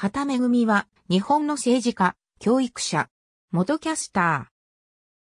畑恵みは、日本の政治家、教育者、元キャスター。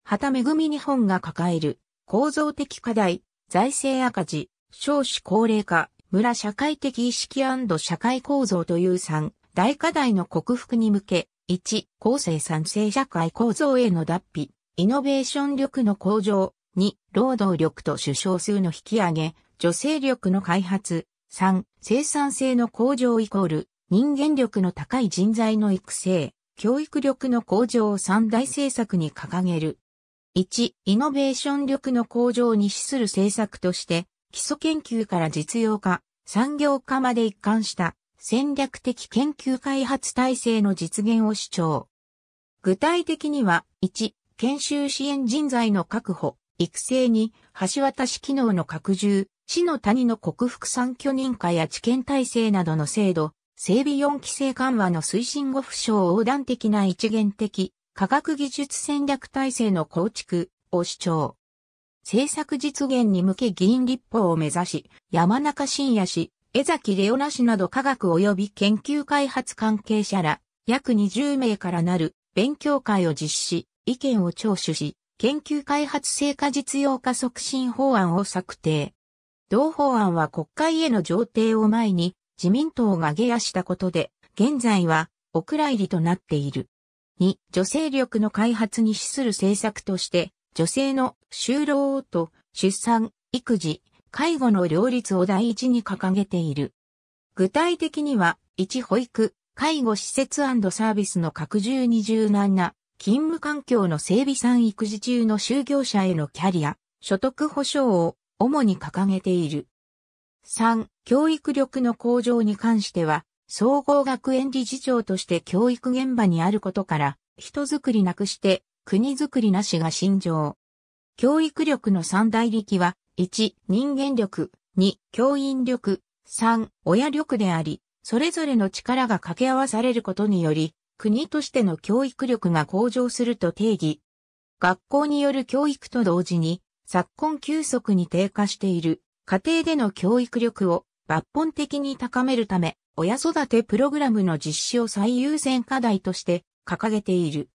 畑恵み日本が抱える、構造的課題、財政赤字、少子高齢化、村社会的意識社会構造という3大課題の克服に向け、1、公正産性社会構造への脱皮、イノベーション力の向上、2、労働力と首相数の引き上げ、女性力の開発、3、生産性の向上イコール、人間力の高い人材の育成、教育力の向上を三大政策に掲げる。1、イノベーション力の向上に資する政策として、基礎研究から実用化、産業化まで一貫した戦略的研究開発体制の実現を主張。具体的には、1、研修支援人材の確保、育成に、橋渡し機能の拡充、市の谷の克服産拠認可や知見体制などの制度、整備4規制緩和の推進後不詳横断的な一元的科学技術戦略体制の構築を主張。政策実現に向け議員立法を目指し、山中伸也氏、江崎レオナ氏など科学及び研究開発関係者ら約20名からなる勉強会を実施、意見を聴取し、研究開発成果実用化促進法案を策定。同法案は国会への上程を前に自民党が下野したことで、現在は、お蔵入りとなっている。2、女性力の開発に資する政策として、女性の就労と出産、育児、介護の両立を第一に掲げている。具体的には、1、保育、介護施設サービスの拡充に柔軟な、勤務環境の整備産育児中の就業者へのキャリア、所得保障を主に掲げている。3、教育力の向上に関しては、総合学園理事長として教育現場にあることから、人づくりなくして、国づくりなしが心情。教育力の三大力は、1、人間力、2、教員力、3、親力であり、それぞれの力が掛け合わされることにより、国としての教育力が向上すると定義。学校による教育と同時に、昨今急速に低下している家庭での教育力を抜本的に高めるため、親育てプログラムの実施を最優先課題として掲げている。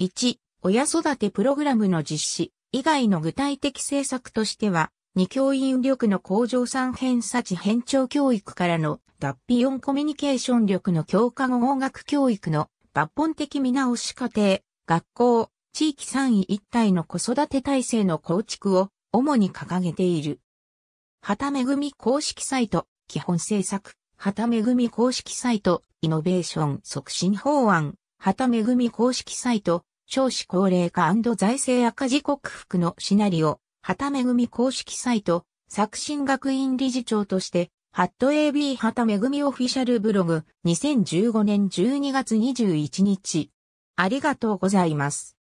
1、親育てプログラムの実施以外の具体的政策としては、2教員力の向上3偏差値偏調教育からの脱皮4コミュニケーション力の強化後音楽教育の抜本的見直し家庭、学校、地域3位一体の子育て体制の構築を主に掲げている。ぐ恵公式サイト、基本政策、ぐ恵公式サイト、イノベーション促進法案、ぐ恵公式サイト、少子高齢化財政赤字克服のシナリオ、ぐ恵公式サイト、作新学院理事長として、ハット AB ぐ恵オフィシャルブログ、2015年12月21日。ありがとうございます。